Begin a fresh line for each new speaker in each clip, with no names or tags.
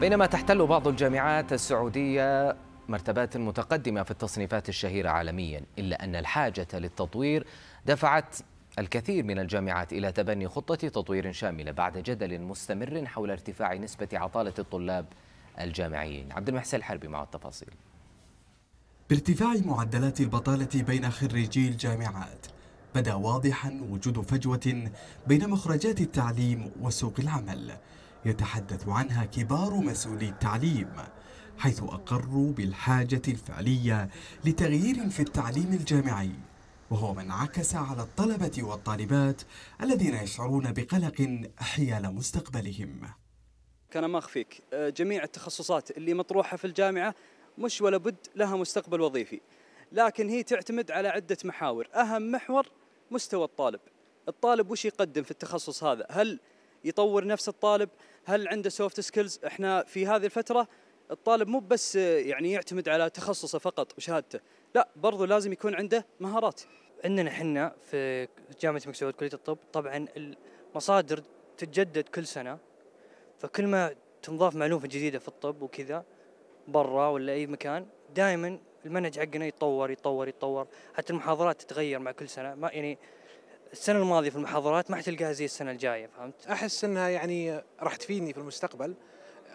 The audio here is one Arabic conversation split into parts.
بينما تحتل بعض الجامعات السعودية مرتبات متقدمة في التصنيفات الشهيرة عالميا إلا أن الحاجة للتطوير دفعت الكثير من الجامعات إلى تبني خطة تطوير شاملة بعد جدل مستمر حول ارتفاع نسبة عطالة الطلاب الجامعيين عبد المحسن الحربي مع التفاصيل
بارتفاع معدلات البطالة بين خريجي الجامعات بدا واضحا وجود فجوة بين مخرجات التعليم وسوق العمل يتحدث عنها كبار مسؤولي التعليم حيث أقروا بالحاجة الفعلية لتغيير في التعليم الجامعي وهو ما انعكس على الطلبة والطالبات الذين يشعرون بقلق حيال مستقبلهم كان ما أخفيك جميع التخصصات اللي مطروحة في الجامعة مش ولا بد لها مستقبل وظيفي لكن هي تعتمد على عدة محاور أهم محور مستوى الطالب الطالب وش يقدم في التخصص هذا هل يطور نفس الطالب هل عنده سوفت سكيلز احنا في هذه الفتره الطالب مو بس يعني يعتمد على تخصصه فقط وشهادته لا برضو لازم يكون عنده مهارات عندنا احنا في جامعه الملك سعود كليه الطب طبعا المصادر تتجدد كل سنه فكل ما تنضاف معلومه جديده في الطب وكذا برا ولا اي مكان دائما المنهج حقنا يتطور يتطور يتطور حتى المحاضرات تتغير مع كل سنه ما يعني السنه الماضيه في المحاضرات ما حتلقاها زي السنه الجايه فهمت؟ احس انها يعني راح تفيدني في المستقبل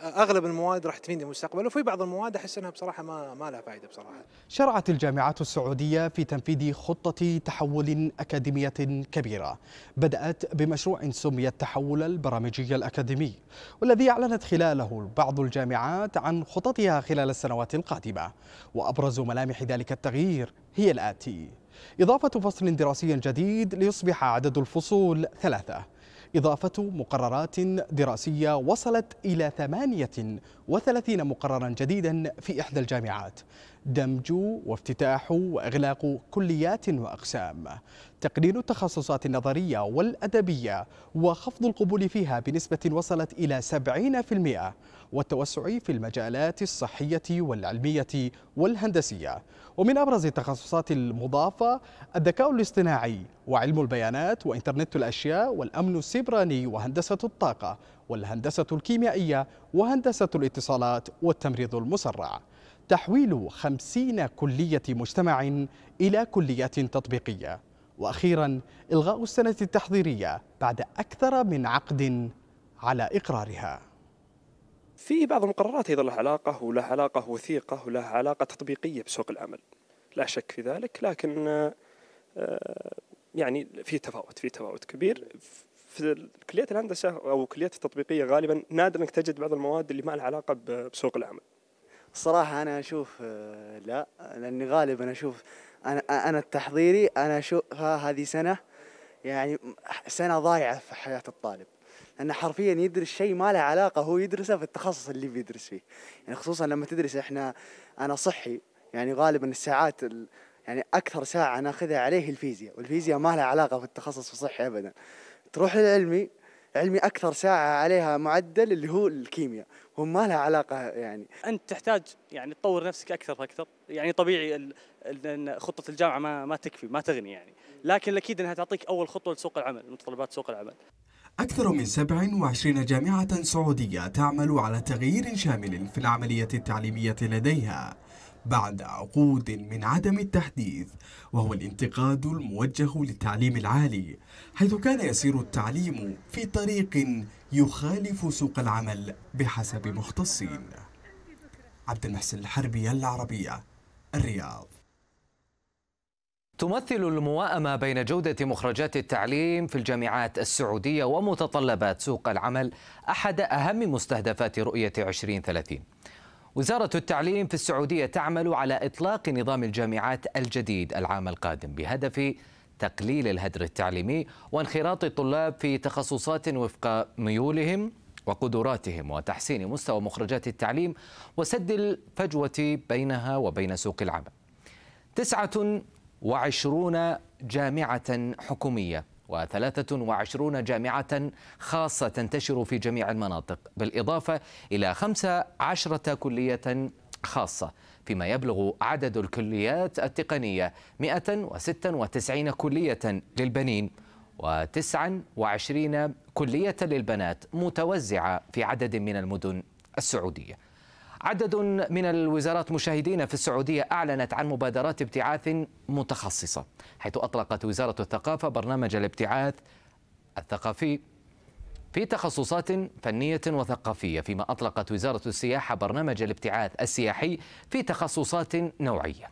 اغلب المواد راح تفيدني في المستقبل وفي بعض المواد احس انها بصراحه ما ما لها فائده بصراحه. شرعت الجامعات السعوديه في تنفيذ خطه تحول اكاديميه كبيره، بدات بمشروع سمي التحول البرامجي الاكاديمي، والذي اعلنت خلاله بعض الجامعات عن خططها خلال السنوات القادمه، وابرز ملامح ذلك التغيير هي الاتي. إضافة فصل دراسي جديد ليصبح عدد الفصول ثلاثة إضافة مقررات دراسية وصلت إلى 38 مقررا جديدا في إحدى الجامعات دمج وافتتاح وإغلاق كليات وأقسام تقليل التخصصات النظرية والأدبية وخفض القبول فيها بنسبة وصلت إلى 70% والتوسع في المجالات الصحية والعلمية والهندسية ومن أبرز التخصصات المضافة الذكاء الاصطناعي وعلم البيانات وإنترنت الأشياء والأمن السيبراني وهندسة الطاقة والهندسة الكيميائية وهندسة الاتصالات والتمريض المسرع تحويل خمسين كلية مجتمع إلى كليات تطبيقية وأخيرا إلغاء السنة التحضيرية بعد أكثر من عقد على إقرارها في بعض المقررات أيضا لها علاقة ولها علاقة وثيقة ولها علاقة تطبيقية بسوق العمل لا شك في ذلك لكن آه، يعني في تفاوت في تفاوت كبير في كلية الهندسة أو كليات التطبيقية غالبا نادرا تجد بعض المواد اللي ما لها علاقة بسوق العمل صراحة أنا أشوف آه، لا لأني غالبا أشوف أنا أنا التحضيري أنا أشوف هذه سنة يعني سنة ضايعة في حياة الطالب لأنه حرفيا يدرس شيء ما له علاقة هو يدرسه في التخصص اللي بيدرس فيه يعني خصوصا لما تدرس إحنا أنا صحي يعني غالبا الساعات ال... يعني أكثر ساعة أنا أخذها عليه الفيزياء والفيزياء ما لها علاقة في التخصص الصحي أبدا تروح للعلمي علمي اكثر ساعه عليها معدل اللي هو الكيمياء هم ما لها علاقه يعني انت تحتاج يعني تطور نفسك اكثر فاكثر يعني طبيعي ان خطه الجامعه ما ما تكفي ما تغني يعني لكن اكيد انها تعطيك اول خطوه لسوق العمل متطلبات سوق العمل أكثر من 27 جامعة سعودية تعمل على تغيير شامل في العملية التعليمية لديها بعد عقود من عدم التحديث وهو الانتقاد الموجه للتعليم العالي حيث كان يسير التعليم في طريق يخالف سوق العمل بحسب مختصين عبد المحسن الحربي العربية الرياض
تمثل الموائمة بين جودة مخرجات التعليم في الجامعات السعودية ومتطلبات سوق العمل أحد أهم مستهدفات رؤية 2030 وزارة التعليم في السعودية تعمل على إطلاق نظام الجامعات الجديد العام القادم بهدف تقليل الهدر التعليمي وانخراط الطلاب في تخصصات وفق ميولهم وقدراتهم وتحسين مستوى مخرجات التعليم وسد الفجوة بينها وبين سوق العمل تسعة وعشرون جامعة حكومية و23 جامعة خاصة تنتشر في جميع المناطق بالإضافة إلى 15 كلية خاصة فيما يبلغ عدد الكليات التقنية 196 كلية للبنين و29 كلية للبنات متوزعة في عدد من المدن السعودية عدد من الوزارات مشاهدين في السعودية أعلنت عن مبادرات ابتعاث متخصصة حيث أطلقت وزارة الثقافة برنامج الابتعاث الثقافي في تخصصات فنية وثقافية فيما أطلقت وزارة السياحة برنامج الابتعاث السياحي في تخصصات نوعية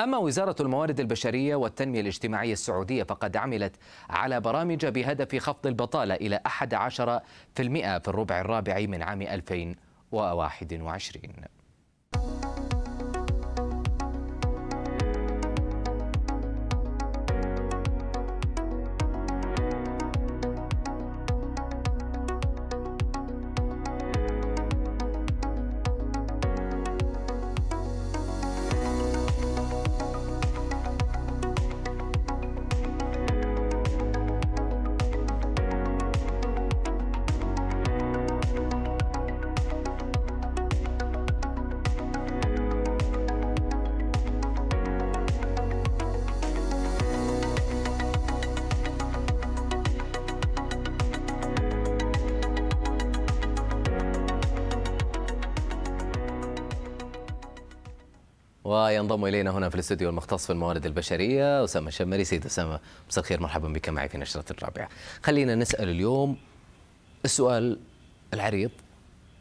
أما وزارة الموارد البشرية والتنمية الاجتماعية السعودية فقد عملت على برامج بهدف خفض البطالة إلى 11% في الربع الرابع من عام 2020 وواحد وعشرين وينضم الينا هنا في الاستوديو المختص في الموارد البشريه اسامه الشمري سيد اسامه مساء الخير مرحبا بك معي في نشره الرابعه. خلينا نسال اليوم السؤال العريض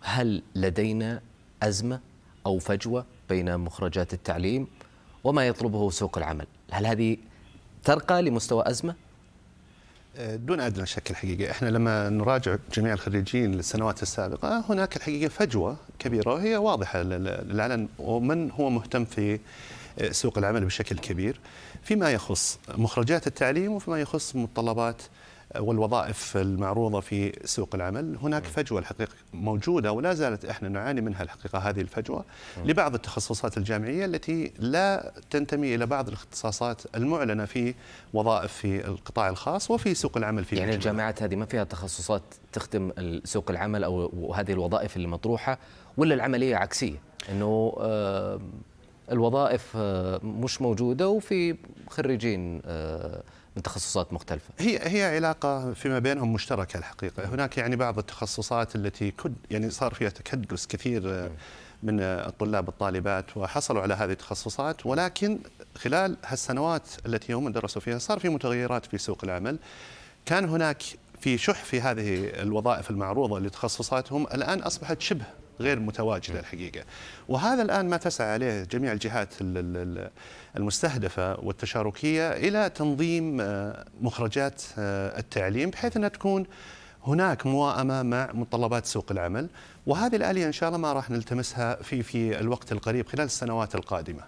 هل لدينا ازمه او فجوه بين مخرجات التعليم وما
يطلبه سوق العمل؟ هل هذه ترقى لمستوى ازمه دون ادنى شك الحقيقه احنا لما نراجع جميع الخريجين السنوات السابقه هناك الحقيقه فجوه كبيره وهي واضحه للعلن ومن هو مهتم في سوق العمل بشكل كبير فيما يخص مخرجات التعليم وفيما يخص متطلبات والوظائف المعروضة في سوق العمل هناك فجوة الحقيقة موجودة ولا زالت إحنا نعاني منها الحقيقة هذه الفجوة لبعض التخصصات الجامعية التي لا تنتمي إلى بعض الاختصاصات المعلنة في وظائف في القطاع الخاص وفي سوق العمل في يعني الجامعات هذه ما فيها تخصصات تخدم سوق العمل أو هذه الوظائف اللي مطروحة
ولا العملية عكسية أنه الوظائف
مش موجودة وفي خريجين من تخصصات مختلفة هي هي علاقة فيما بينهم مشتركة الحقيقة هناك يعني بعض التخصصات التي كد يعني صار فيها تكدس كثير آه، من آه، الطلاب والطالبات وحصلوا على هذه التخصصات ولكن خلال هالسنوات التي هم درسوا فيها صار في متغيرات في سوق العمل كان هناك في شح في هذه الوظائف المعروضة لتخصصاتهم الآن أصبحت شبه غير متواجده الحقيقه. وهذا الان ما تسعى عليه جميع الجهات المستهدفه والتشاركيه الى تنظيم آه، مخرجات آه، التعليم بحيث انها تكون هناك مواءمة مع متطلبات سوق العمل وهذه الاليه ان شاء الله ما راح نلتمسها في في الوقت القريب خلال السنوات القادمه.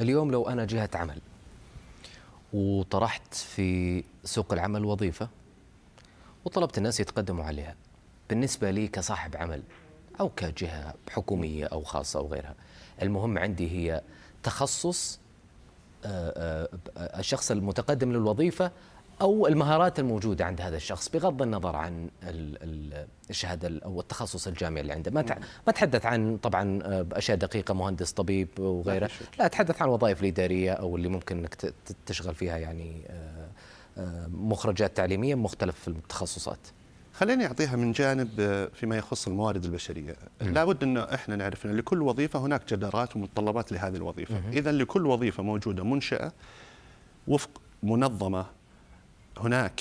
اليوم لو انا جهه عمل
وطرحت في سوق العمل وظيفه وطلبت الناس يتقدموا عليها بالنسبه لي كصاحب عمل أو كجهة حكومية أو خاصة أو غيرها المهم عندي هي تخصص آه، آه، الشخص المتقدم للوظيفة أو المهارات الموجودة عند هذا الشخص بغض النظر عن الشهادة أو التخصص الجامعي اللي عنده ما نعم. ما أتحدث عن طبعا آه، أشياء دقيقة مهندس طبيب وغيره لا أتحدث عن الوظائف الإدارية
أو اللي ممكن أنك تشغل فيها يعني مخرجات تعليمية مختلف في التخصصات خليني اعطيها من جانب آه، فيما يخص الموارد البشريه لابد انه احنا نعرف ان لكل وظيفه هناك جدارات ومتطلبات لهذه الوظيفه اذا لكل وظيفه موجوده منشاه وفق منظمه هناك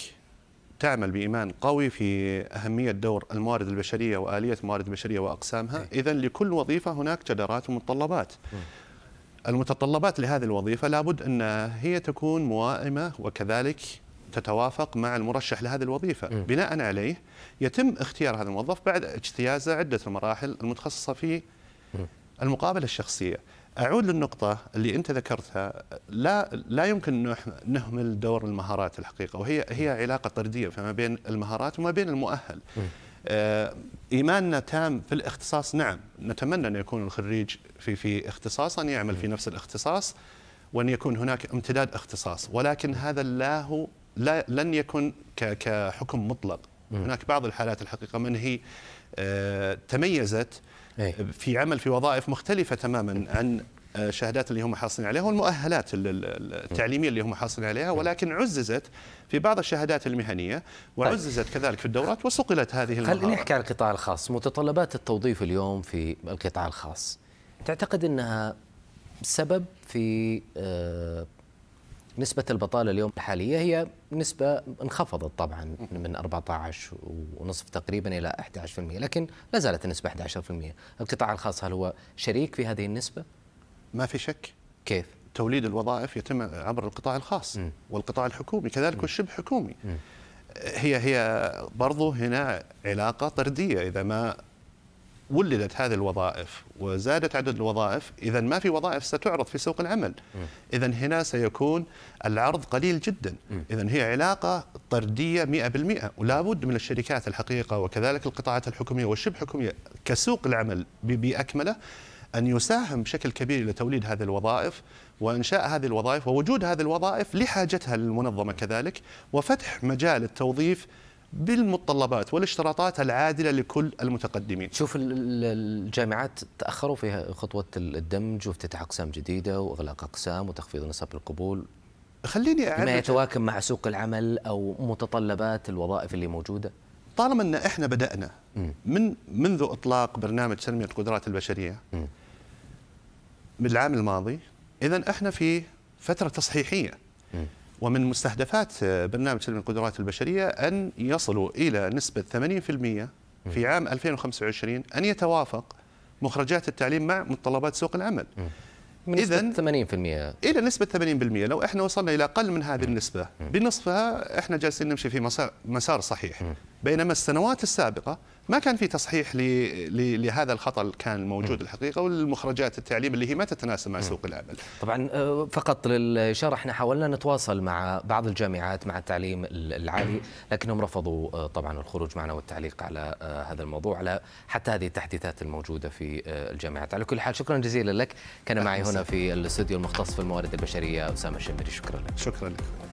تعمل بإيمان قوي في أهمية دور الموارد البشرية وآلية الموارد البشرية وأقسامها إذا لكل وظيفة هناك جدارات ومتطلبات المتطلبات لهذه الوظيفة لابد أن هي تكون موائمة وكذلك تتوافق مع المرشح لهذه الوظيفة م. بناء عليه يتم اختيار هذا الموظف بعد اجتيازه عدة المراحل المتخصصة في المقابلة الشخصية أعود للنقطة اللي أنت ذكرتها لا لا يمكن نهمل دور المهارات الحقيقة وهي هي علاقة طردية فما بين المهارات وما بين المؤهل آه، ايماننا تام في الاختصاص نعم نتمنى ان يكون الخريج في في اختصاص ان يعمل في نفس الاختصاص وان يكون هناك امتداد اختصاص ولكن هذا لا هو لا لن يكن كحكم مطلق هناك بعض الحالات الحقيقه من هي آه، تميزت إيه. آه، في عمل في وظائف مختلفه تماما عن الشهادات آه، اللي هم حاصلين عليها والمؤهلات التعليميه اللي هم حاصلين عليها ولكن عززت في بعض الشهادات المهنيه طيب. وعززت كذلك في الدورات وصقلت هذه المهارات خلينا نحكي عن القطاع الخاص متطلبات التوظيف اليوم
في القطاع الخاص تعتقد انها سبب في نسبة البطالة اليوم الحالية هي نسبة انخفضت طبعا من 14 ونصف تقريبا إلى 11% لكن لا زالت النسبة 11%
القطاع الخاص هل هو شريك في هذه النسبة؟ ما في شك كيف؟ توليد الوظائف يتم عبر القطاع الخاص م. والقطاع الحكومي كذلك والشبه حكومي م. هي هي برضو هنا علاقة طردية إذا ما ولدت هذه الوظائف وزادت عدد الوظائف إذا ما في وظائف ستعرض في سوق العمل إذا هنا سيكون العرض قليل جدا إذا هي علاقة طردية 100% ولا بد من الشركات الحقيقة وكذلك القطاعات الحكومية والشبه حكومية كسوق العمل بأكمله أن يساهم بشكل كبير إلى توليد هذه الوظائف وإنشاء هذه الوظائف ووجود هذه الوظائف لحاجتها للمنظمة كذلك وفتح مجال التوظيف بالمتطلبات والاشتراطات العادله لكل المتقدمين. شوف الجامعات تاخروا في خطوه الدمج وافتتاح اقسام جديده واغلاق اقسام وتخفيض نسب القبول خليني اعرف ما يتواكب مع سوق العمل او متطلبات الوظائف اللي موجوده طالما ان احنا بدانا من منذ اطلاق برنامج تنميه القدرات البشريه من العام الماضي اذا احنا في فتره تصحيحيه ومن مستهدفات آه، برنامج تنمية القدرات البشرية أن يصلوا إلى نسبة 80% في عام 2025 أن يتوافق مخرجات التعليم مع متطلبات سوق العمل إذا 80% إلى نسبة 80% لو إحنا وصلنا إلى أقل من هذه النسبة بنصفها إحنا جالسين نمشي في مسار, مسار صحيح بينما السنوات السابقة ما كان في تصحيح لهذا الخطا اللي كان موجود الحقيقه والمخرجات التعليم اللي هي ما تتناسب مع سوق العمل. طبعا آه، فقط
للاشاره احنا حاولنا نتواصل مع بعض الجامعات مع التعليم العالي لكنهم رفضوا آه، طبعا الخروج معنا والتعليق على آه، هذا الموضوع على حتى هذه التحديثات الموجوده في الجامعات. على كل حال شكرا جزيلا لك كان معي هنا في الاستوديو المختص في الموارد البشريه اسامه الشمري شكرا لك. شكرا لك.